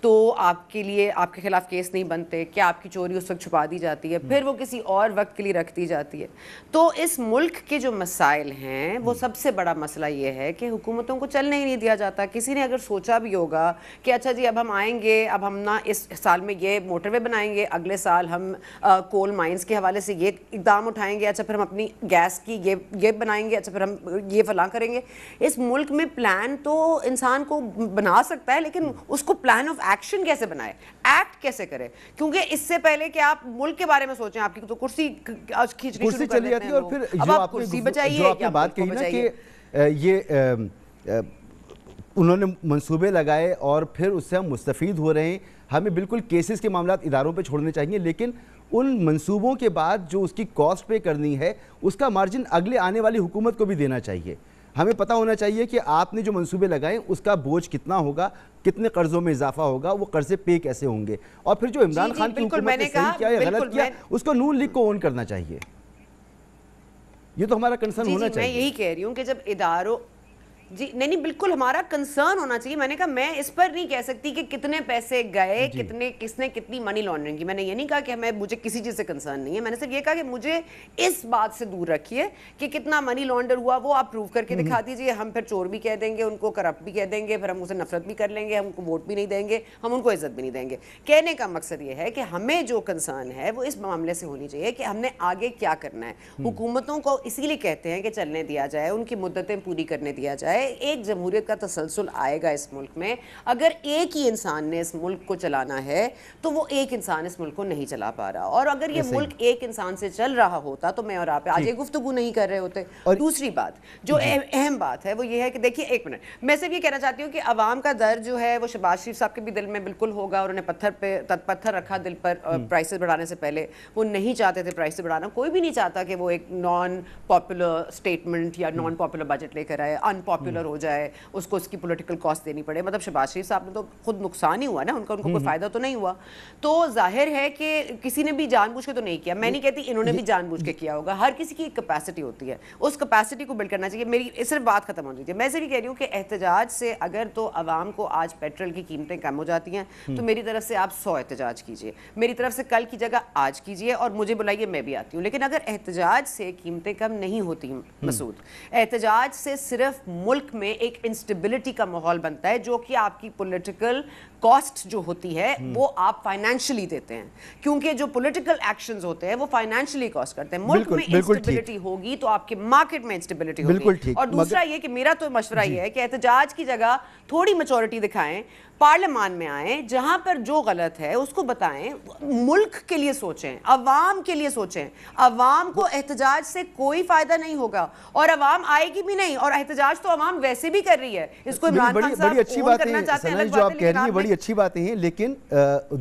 तो आपके लिए आपके खिलाफ केस नहीं बनते क्या आपकी चोरी उस वक्त छुपा दी जाती है फिर वो किसी और वक्त के लिए रख दी जाती है तो इस मुल्क के जो मसाइल हैं वो हम्म। सबसे बड़ा मसला ये है कि हुकूमतों को चलने ही नहीं दिया जाता किसी ने अगर सोचा भी होगा कि अच्छा जी अब हम आएंगे अब हम ना इस साल में ये मोटरवे बनाएंगे अगले साल हम आ, कोल माइन्स के हवाले से ये इकदाम उठाएंगे अच्छा फिर हम अपनी गैस की ये ये बनाएंगे अच्छा फिर हम ये फला करेंगे इस मुल्क में प्लान तो इंसान को बना सकता है लेकिन हम्म। उसको प्लान ऑफ एक्शन कैसे बनाए एक्ट कैसे करें क्योंकि इससे पहले कि आप मुल्क के बारे में सोचें आपकी तो कुर्सी आज खींच कुर्सी चली जाती है और फिर जो आप कुर्सी बचाइए आपने बात कही ना कि ये उन्होंने मंसूबे लगाए और फिर उससे हम मुस्तफ़ हो रहे हैं हमें बिल्कुल केसेस के मामला इदारों पर छोड़ने चाहिए लेकिन उन मंसूबों के बाद जो उसकी कॉस्ट पे करनी है उसका मार्जिन अगले आने वाली हुकूमत को भी देना चाहिए हमें पता होना चाहिए कि आपने जो मंसूबे लगाए उसका बोझ कितना होगा कितने कर्जों में इजाफा होगा वो कर्जे पे कैसे होंगे और फिर जो इमरान खान की हुकूमत ने सही या गलत किया उसको नून लीग को ओन करना चाहिए ये तो हमारा कंसर्न होना चाहिए मैं यही कह रही हूँ कि जब इदारों जी नहीं नहीं बिल्कुल हमारा कंसर्न होना चाहिए मैंने कहा मैं इस पर नहीं कह सकती कि कितने पैसे गए कितने किसने कितनी मनी लॉन्ड्रिंग की मैंने ये नहीं कहा कि हमें मुझे किसी चीज़ से कंसर्न नहीं है मैंने सिर्फ ये कहा कि मुझे इस बात से दूर रखिए कि कितना मनी लॉन्डर हुआ वो आप प्रूव करके हम्म, हम्म। दिखा दीजिए हम फिर चोर भी कह देंगे उनको करप्ट भी कह देंगे फिर हम उसे नफरत भी कर लेंगे हम उनको वोट भी नहीं देंगे हम उनको इज्जत भी नहीं देंगे कहने का मकसद ये है कि हमें जो कंसर्न है वो इस मामले से होनी चाहिए कि हमने आगे क्या करना है हम्म। हुकूमतों को इसीलिए कहते हैं कि चलने दिया जाए उनकी मुद्दतें पूरी करने दिया जाए है एक जमहूरियत का तसलसल आएगा इस मुल्क में अगर एक ही इंसान ने इस मुल्क को चलाना है तो वो एक इंसान इस मुल्क को नहीं चला पा रहा और अगर ये मुल्क एक इंसान से चल रहा होता तो मैं और आप आज गुफ्तु नहीं कर रहे होते और दूसरी बात जो अहम बात है वो ये है कि देखिए एक मिनट मैं सिर्फ ये कहना चाहती हूँ कि आवाम का दर्द जो है वो शबाज शरीफ साहब के भी दिल में बिल्कुल होगा और उन्हें पत्थर पे पत्थर रखा दिल पर प्राइसेस हम्म। बढ़ाने से पहले वो नहीं चाहते थे प्राइसेस बढ़ाना कोई भी नहीं चाहता कि वो एक नॉन पॉपुलर स्टेटमेंट या नॉन पॉपुलर बजट लेकर आए अनपॉपुलर पॉपुलर हम्म। हो जाए उसको उसकी पोलिटिकल कॉस्ट देनी पड़े मतलब शहबाज शरीफ साहब ने तो खुद नुकसान ही हुआ ना उनका उनको कोई हम्म। फायदा तो नहीं हुआ तो जाहिर है कि किसी ने भी जानबूझ के तो नहीं किया मैं नहीं कहती इन्होंने भी जानबूझ के किया होगा हर किसी की एक कैपेसिटी होती है उस कैपेसिटी को बिल्ड करना चाहिए मेरी सिर्फ बात खत्म हो रही मैं सिर्फ कह रही हूँ कि एहतजाज से अगर तो आवाम को आज पेट्रोल की कीमतें कम हो जाती हैं तो हम्म। मेरी तरफ से आप सौ एहतजाज कीजिए मेरी तरफ से कल की जगह आज कीजिए और मुझे बुलाइए मैं भी आती हूँ लेकिन अगर एहतजाज से कीमतें कम नहीं होती मसूद एहतजाज से सिर्फ मुल्क मुल्क में एक इंस्टेबिलिटी का माहौल बनता है जो कि आपकी पॉलिटिकल कॉस्ट जो होती है हम्म। वो आप फाइनेंशियली देते हैं क्योंकि जो पॉलिटिकल एक्शंस होते हैं वो फाइनेंशियली कॉस्ट करते हैं मुल्क में इंस्टेबिलिटी होगी तो आपके मार्केट में इंस्टेबिलिटी होगी और दूसरा ये कि मेरा तो मशवरा ये है कि एहतजाज की जगह थोड़ी मेचोरिटी दिखाएं पार्लियामान में आए जहां पर जो गलत है उसको बताएं मुल्क के लिए सोचें अवाम के लिए सोचें अवाम को एहतजाज से कोई फ़ायदा नहीं होगा और अवाम आएगी भी नहीं और एहतजाज तो अवाम वैसे भी कर रही है इसको बड़ी अच्छी बात है जो आप कह रही है बड़ी अच्छी बातें हैं लेकिन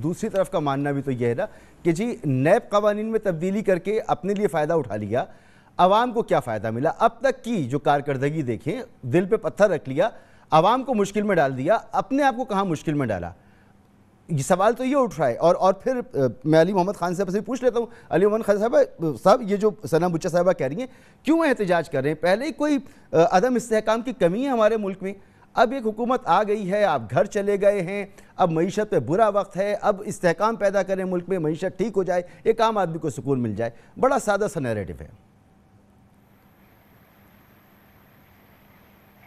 दूसरी तरफ का मानना भी तो यह है ना कि जी नैब कवानीन में तब्दीली करके अपने लिए फ़ायदा उठा लिया आवाम को क्या फ़ायदा मिला अब तक की जो कारकर्दगी देखें दिल पे पत्थर रख लिया आवाम को मुश्किल में डाल दिया अपने आप को कहाँ मुश्किल में डाला ये सवाल तो ये उठ रहा है और और फिर मैं अली मोहम्मद खान साहब से पूछ लेता हूँ अली मोहम्मद खान साहब साहब ये जो सना बुच्चा साहबा कह रही हैं क्यों एहतजाज कर रहे हैं पहले ही कोई अदम इसकाम की कमी है हमारे मुल्क में अब एक हुकूमत आ गई है आप घर चले गए हैं अब मीशत पे बुरा वक्त है अब इसकाम पैदा करें मुल्क में मीशत ठीक हो जाए एक आम आदमी को सुकून मिल जाए बड़ा सादा सा नेरेटिव है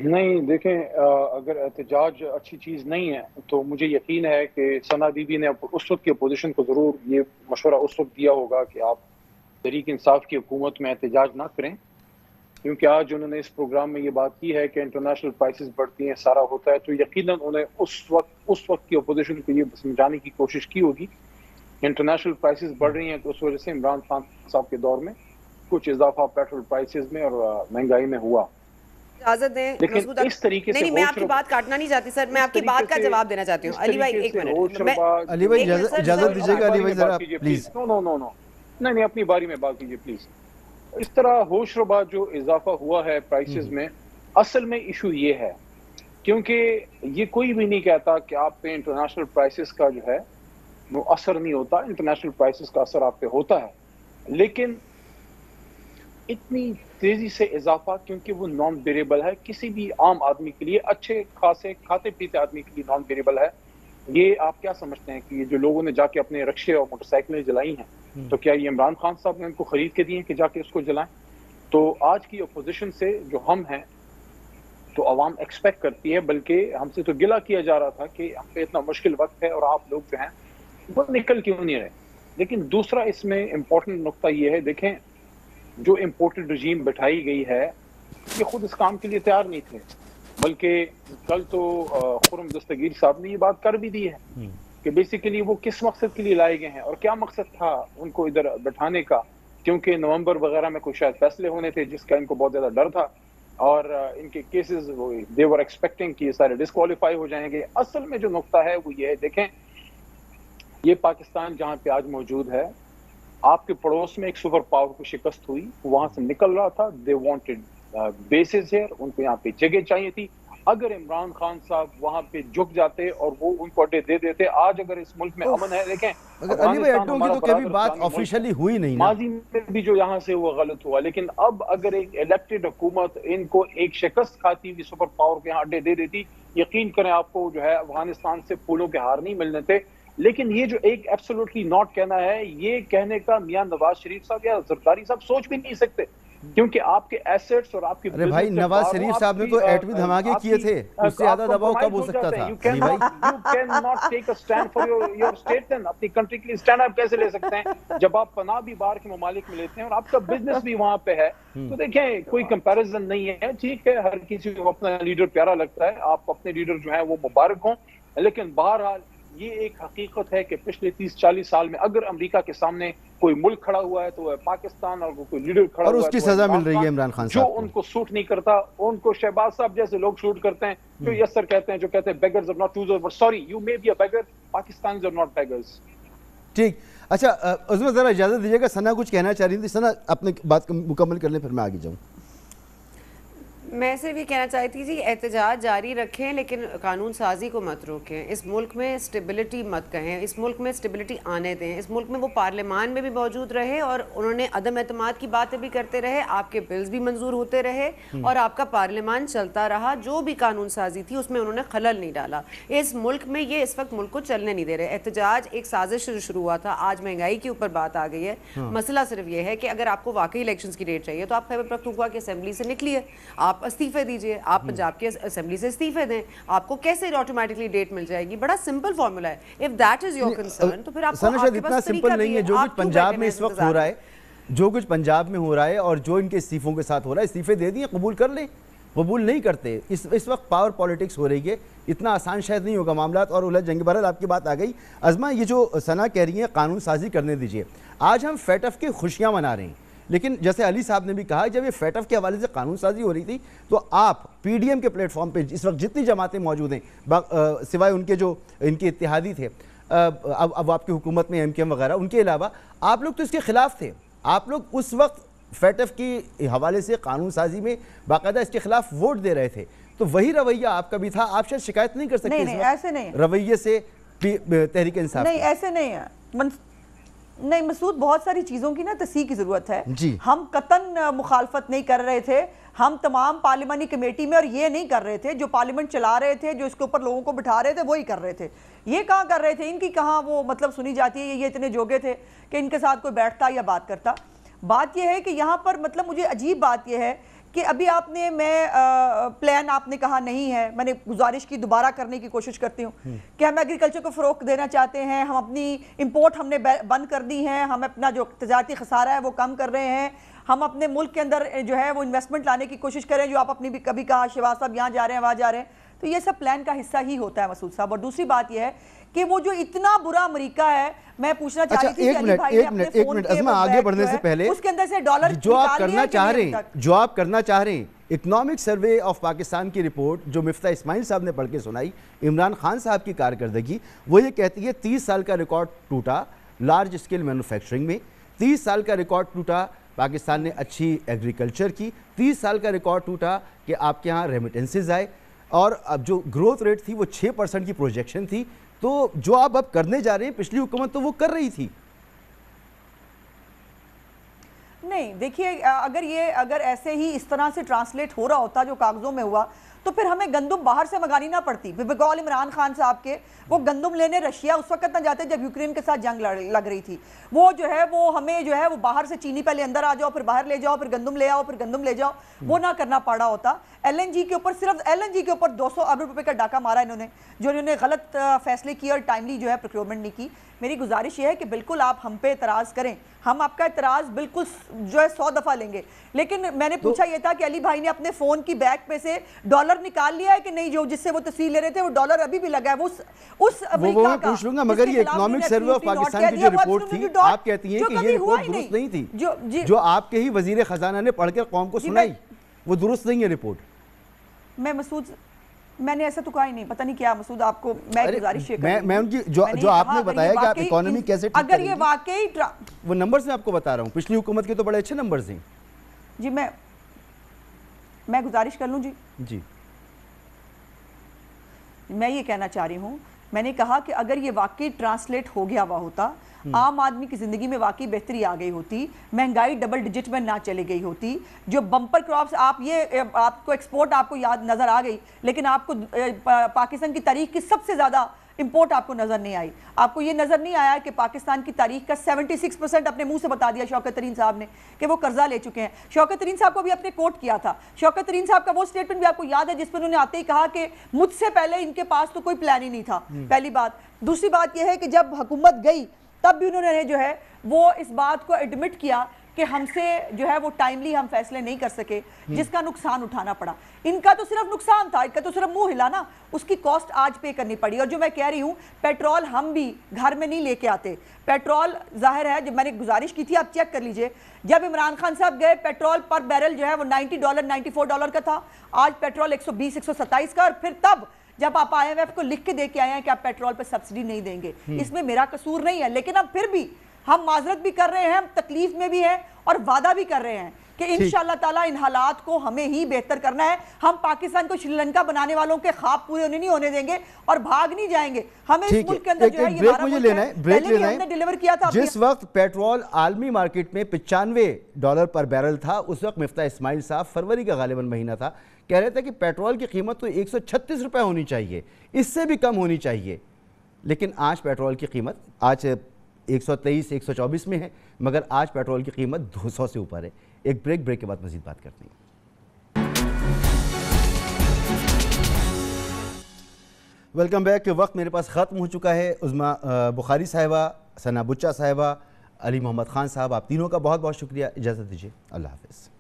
नहीं देखें अगर एहतजाज अच्छी चीज़ नहीं है तो मुझे यकीन है कि सना बीबी ने उस वक्त की अपोजिशन को ज़रूर ये मशवरा उस वक्त दिया होगा कि आप तरीक इंसाफ की हुकूमत में एहतजाज ना करें क्योंकि आज उन्होंने इस प्रोग्राम में ये बात की है कि इंटरनेशनल प्राइसेस बढ़ती हैं सारा होता है तो यकीन उन्हें उस वक्त उस वक्त की अपोजिशन को ये समझाने की कोशिश की होगी इंटरनेशनल प्राइसेस बढ़ रही हैं तो उस वजह से इमरान खान साहब के दौर में कुछ इजाफा पेट्रोल प्राइसेस में और महंगाई में हुआ इजाजत दें लेकिन इस तरीके नहीं, से नहीं मैं आपकी बात काटना नहीं चाहती सर मैं आपकी बात का जवाब देना चाहती हूँ अली भाई एक मिनट अली भाई इजाजत दीजिएगा अली भाई जरा please no no no no नहीं नहीं अपनी बारी में बात कीजिए प्लीज इस तरह होशरबा जो इजाफा हुआ है प्राइसेस हम्म। में असल में इशू ये है क्योंकि ये कोई भी नहीं कहता कि आप पे इंटरनेशनल प्राइसेस का जो है वो असर नहीं होता इंटरनेशनल प्राइसेस का असर आप पे होता है लेकिन इतनी तेजी से इजाफा क्योंकि वो नॉन वेरिएबल है किसी भी आम आदमी के लिए अच्छे खासे खाते पीते आदमी के लिए नॉन वेरिएबल है ये आप क्या समझते हैं कि जो लोगों ने जाके अपने रक्षे और मोटरसाइकिलें जलाई हैं हम्म। तो क्या ये इमरान खान साहब ने उनको खरीद के दिए कि जाके उसको जलाएं तो आज की अपोजिशन से जो हम हैं तो आवाम एक्सपेक्ट करती है बल्कि हमसे तो गिला किया जा रहा था कि हम पे इतना मुश्किल वक्त है और आप लोग जो हैं वो निकल क्यों नहीं रहे लेकिन दूसरा इसमें इम्पोर्टेंट नुकता ये है देखें जो इम्पोर्टेड रजीम बैठाई गई है ये खुद इस काम के लिए तैयार नहीं थे बल्कि कल तो खुरम दस्तगीर साहब ने ये बात कर भी दी है हम्म। कि बेसिकली वो किस मकसद के लिए लाए गए हैं और क्या मकसद था उनको इधर बैठाने का क्योंकि नवंबर वगैरह में कोई शायद फैसले होने थे जिसका इनको बहुत ज़्यादा डर था और इनके केसेस देवर एक्सपेक्टिंग कि ये सारे डिस्कालीफाई हो जाएंगे असल में जो नुकता है वो ये है देखें ये पाकिस्तान जहाँ पे आज मौजूद है आपके पड़ोस में एक सुपर पावर को शिकस्त हुई वहां से निकल रहा था दे वॉन्टेड बेसिस है उनको यहाँ पे जगह चाहिए थी अगर इमरान खान साहब वहां पे झुक जाते और वो उनको अड्डे दे देते आज अगर इस मुल्क में अमन है देखें की तो कभी बात ऑफिशियली हुई नहीं माजी में भी जो यहाँ से वो गलत हुआ लेकिन अब अगर एक इलेक्टेड हुकूमत इनको एक शिकस्त खाती हुई सुपर पावर के यहाँ अड्डे दे देती यकीन करें आपको जो है अफगानिस्तान से फूलों के हार नहीं मिलने थे लेकिन ये जो एक एब्सोल्युटली नॉट कहना है ये कहने का मियां नवाज शरीफ साहब या जरदारी साहब सोच भी नहीं सकते क्योंकि आपके एसेट्स और आपके अरे भाई नवाज शरीफ साहब ने तो एटमी धमाके किए थे उससे ज्यादा दबाव कब हो सकता था you can not take a stand for your your state then अपनी कंट्री के लिए स्टैंड आप कैसे ले सकते हैं जब आप पनाह भी बाहर के ममालिक में लेते हैं और आपका बिजनेस भी वहां पे है हम्म। तो देखें कोई कंपैरिजन नहीं है ठीक है हर किसी को अपना लीडर प्यारा लगता है आप अपने लीडर जो है वो मुबारक हो लेकिन बहरहाल ये एक हकीकत है कि पिछले तीस चालीस साल में अगर अमरीका के सामने कोई मुल्क खड़ा हुआ है तो वह पाकिस्तान और कोई लीडर खड़ा और उसकी तो हुआ सजा मिल रही है इमरान खान जो उनको सूट नहीं करता उनको शहबाज साहब जैसे लोग शूट करते हैं जो हम्म। यस सर कहते हैं जो कहते हैं beggars are not choosers sorry you may be अगर पाकिस्तान आर नॉट बेगर्स ठीक अच्छा उसमें ज़रा इजाज़त दीजिएगा सना कुछ कहना चाह रही थी सना अपने बात मुकम्मल करने फिर मैं आगे जाऊँ मैं सिर्फ ये कहना चाहती थी एहतजाज जारी रखें लेकिन कानून साजी को मत रोकें इस मुल्क में स्टेबिलिटी मत कहें इस मुल्क में स्टेबिलिटी आने दें इस मुल्क में वो पार्लियामान में भी मौजूद रहे और उन्होंने अदम अतमाद की बातें भी करते रहे आपके बिल्स भी मंजूर होते रहे हम्म। और आपका पार्लियामान चलता रहा जो भी कानून साजी थी उसमें उन्होंने खलल नहीं डाला इस मुल्क में ये इस वक्त मुल्क को चलने नहीं दे रहे एहतजाज एक साजिश शुरू हुआ था आज महंगाई के ऊपर बात आ गई है हाँ। मसला सिर्फ ये है कि अगर आपको वाकई इलेक्शन की डेट चाहिए तो आप प्रख्त हुआ कि असम्बली से निकली आप आप इस्तीफे दीजिए आप हम्म। पंजाब की असेंबली से इस्तीफे दें आपको कैसे ऑटोमेटिकली डेट मिल जाएगी बड़ा सिंपल फॉर्मूला है if that is your concern तो फिर आपको इतना सिंपल नहीं है जो कुछ पंजाब में इस वक्त हो रहा है जो कुछ पंजाब में हो रहा है और जो इनके इस्तीफों के साथ हो रहा है इस्तीफे दे दिए कबूल कर लें कबूल नहीं करते इस इस वक्त पावर पॉलिटिक्स हो रही है इतना आसान शायद नहीं होगा मामला और उलझ जंग बहरहाल आपकी बात आ गई अजमा ये जो सना कह रही है कानून साजी करने दीजिए आज हम फेटफ की खुशियाँ मना रहे हैं लेकिन जैसे अली साहब ने भी कहा जब ये फैटफ के हवाले से कानून साजी हो रही थी तो आप पीडीएम के प्लेटफॉर्म पे इस वक्त जितनी जमातें मौजूद हैं सिवाय उनके जो इनके इतिहादी थे अब अब आपकी हुकूमत में एम के एम वगैरह उनके अलावा आप लोग तो इसके खिलाफ थे आप लोग उस वक्त फैटफ के हवाले से कानून साजी में बाकायदा इसके खिलाफ वोट दे रहे थे तो वही रवैया आपका भी था आप शायद शिकायत नहीं कर सकते नहीं, रवैये से तहरीक इंसाफ नहीं ऐसे नहीं है नहीं मसूद बहुत सारी चीज़ों की ना तस्ह की ज़रूरत है जी हम कतन मुखालफत नहीं कर रहे थे हम तमाम पार्लिमानी कमेटी में और ये नहीं कर रहे थे जो पार्लियामेंट चला रहे थे जो इसके ऊपर लोगों को बिठा रहे थे वही कर रहे थे ये कहाँ कर रहे थे इनकी कहाँ वो मतलब सुनी जाती है ये इतने जोगे थे कि इनके साथ कोई बैठता या बात करता बात यह है कि यहाँ पर मतलब मुझे अजीब बात यह है कि अभी आपने मैं आ, प्लान आपने कहा नहीं है मैंने गुजारिश की दोबारा करने की कोशिश करती हूँ हम्म। कि हम एग्रीकल्चर को फ़रोग देना चाहते हैं हम अपनी इम्पोर्ट हमने बंद कर दी है हम अपना जो तजारती खसारा है वो कम कर रहे हैं हम अपने मुल्क के अंदर जो है वो इन्वेस्टमेंट लाने की कोशिश करें जो आप अपनी भी कभी कहा शिवा साहब यहाँ जा रहे हैं वहाँ जा रहे हैं तो ये सब प्लान का हिस्सा ही होता है मसूद साहब और दूसरी बात यह है कि वो जो इतना बुरा अमेरिका है मैं पूछना अच्छा, चाहती थी एक मिनट एक मिनट एक मिनट अजमा आगे बढ़ने से पहले उसके अंदर से डॉलर जो आप करना चाह रहे हैं जो आप करना चाह रहे हैं इकोनॉमिक सर्वे ऑफ पाकिस्तान की रिपोर्ट जो मिफ्ता इस्माइल साहब ने पढ़ के सुनाई इमरान खान साहब की कारकर्दगी वो ये कहती है तीस साल का रिकॉर्ड टूटा लार्ज स्केल मैनुफैक्चरिंग में तीस साल का रिकॉर्ड टूटा पाकिस्तान ने अच्छी एग्रीकल्चर की तीस साल का रिकॉर्ड टूटा कि आपके यहाँ रेमिटेंसेज आए और अब जो ग्रोथ रेट थी वो छः परसेंट की प्रोजेक्शन थी तो जो आप अब करने जा रहे हैं पिछली हुकूमत तो वो कर रही थी नहीं देखिए अगर ये अगर ऐसे ही इस तरह से ट्रांसलेट हो रहा होता जो कागज़ों में हुआ तो फिर हमें गंदम बाहर से मंगानी ना पड़ती बकौल इमरान खान साहब के वो गंदम लेने रशिया उस वक्त ना जाते जब यूक्रेन के साथ जंग लग रही थी वो जो है वो हमें जो है वो बाहर से चीनी पहले अंदर आ जाओ फिर बाहर ले जाओ फिर गंदम ले आओ फिर गंदम ले जाओ हम्म। वो ना करना पड़ा होता एल के ऊपर सिर्फ एल के ऊपर दो अरब रुपये का डाका मारा इन्होंने जो इन्होंने गलत फैसले किए और टाइमली जो है प्रोक्योरमेंट नहीं की मेरी गुजारिश ये है कि बिल्कुल आप हम पे इतराज़ करें हम आपका इतराज़ बिल्कुल जो है सौ दफ़ा लेंगे लेकिन मैंने तो- पूछा यह था कि अली भाई ने अपने फ़ोन की बैग में से डॉलर निकाल लिया है कि नहीं जो जिससे वो तस्वीर ले रहे थे वो डॉलर अभी भी लगा है वो उस उस पूछ लूंगा मगर ये इकोनॉमिक सर्वे ऑफ पाकिस्तान की जो रिपोर्ट थी आप कहती हैं कि ये रिपोर्ट दुरुस्त नहीं थी जो आपके ही वजीर खजाना ने पढ़कर कौम को सुनाई वो दुरुस्त नहीं है रिपोर्ट मैं मसूद मैंने ऐसा तो कहा ही नहीं पता नहीं क्या मसूद आपको मैं गुजारिश मैं, मैं उनकी जो जो आपने बताया कि आप इकोनॉमी कैसे अगर ये वाकई वो नंबर्स मैं आपको बता रहा हूँ पिछली हुकूमत के तो बड़े अच्छे नंबर्स हैं जी मैं मैं गुजारिश कर लूँ जी जी मैं ये कहना चाह रही हूँ मैंने कहा कि अगर ये वाकई ट्रांसलेट हो गया हुआ होता हम्म। आम आदमी की जिंदगी में वाकई बेहतरी आ गई होती महंगाई डबल डिजिट में ना चली गई होती जो बम्पर क्रॉप्स आप ये आपको एक्सपोर्ट आपको याद नज़र आ गई लेकिन आपको पाकिस्तान की तारीख की सबसे ज़्यादा इम्पोर्ट आपको नज़र नहीं आई आपको ये नज़र नहीं आया कि पाकिस्तान की तारीख का 76 परसेंट अपने मुंह से बता दिया शौकत तरीन साहब ने कि वो कर्जा ले चुके हैं शौकत तरीन साहब को भी अपने कोट किया था शौकत तरीन साहब का वो स्टेटमेंट भी आपको याद है जिसमें उन्होंने आते ही कहा कि मुझसे पहले इनके पास तो कोई प्लान ही नहीं था हम्म। पहली बात दूसरी बात यह है कि जब हुकूमत गई तब भी उन्होंने जो है वो इस बात को एडमिट किया कि हमसे जो है वो टाइमली हम फैसले नहीं कर सके हम्म। जिसका नुकसान उठाना पड़ा इनका तो सिर्फ नुकसान था इनका तो सिर्फ मुंह हिला ना उसकी कॉस्ट आज पे करनी पड़ी और जो मैं कह रही हूँ पेट्रोल हम भी घर में नहीं लेके आते पेट्रोल जाहिर है जब मैंने गुजारिश की थी आप चेक कर लीजिए जब इमरान खान साहब गए पेट्रोल पर बैरल जो है वो नाइन्टी डॉलर नाइन्टी डॉलर का था आज पेट्रोल एक सौ का और फिर तब जब आप आईएमएफ को लिख के दे के आए हैं कि आप पेट्रोल पर पे सब्सिडी नहीं देंगे हम्म। इसमें मेरा कसूर नहीं है लेकिन अब फिर भी हम माजरत भी कर रहे हैं हम तकलीफ में भी हैं और वादा भी कर रहे हैं कि इन ताला इन हालात को हमें ही बेहतर करना है हम पाकिस्तान को श्रीलंका बनाने वालों के खाब पूरे होने नहीं होने देंगे और भाग नहीं जाएंगे हमें इस मुल्क के अंदर जो है ये ब्रेक मुझे लेना है ब्रेक लेना है डिलीवर किया था जिस वक्त पेट्रोल आलमी मार्केट में पिचानवे डॉलर पर बैरल था उस वक्त मिफ्ता इसमाइल साहब फरवरी का गालिबन महीना था कह रहे थे कि पेट्रोल की कीमत तो एक रुपए होनी चाहिए इससे भी कम होनी चाहिए लेकिन आज पेट्रोल की कीमत आज 123 124 में है मगर आज पेट्रोल की कीमत 200 से ऊपर है एक ब्रेक ब्रेक के बाद मजीद बात करते हैं वेलकम बैक के वक्त मेरे पास ख़त्म हो चुका है उज़मा बुखारी साहिबा सना बुच्चा साहिबा अली मोहम्मद ख़ान साहब आप तीनों का बहुत बहुत शुक्रिया इजाज़त दीजिए अल्लाह हाफिज़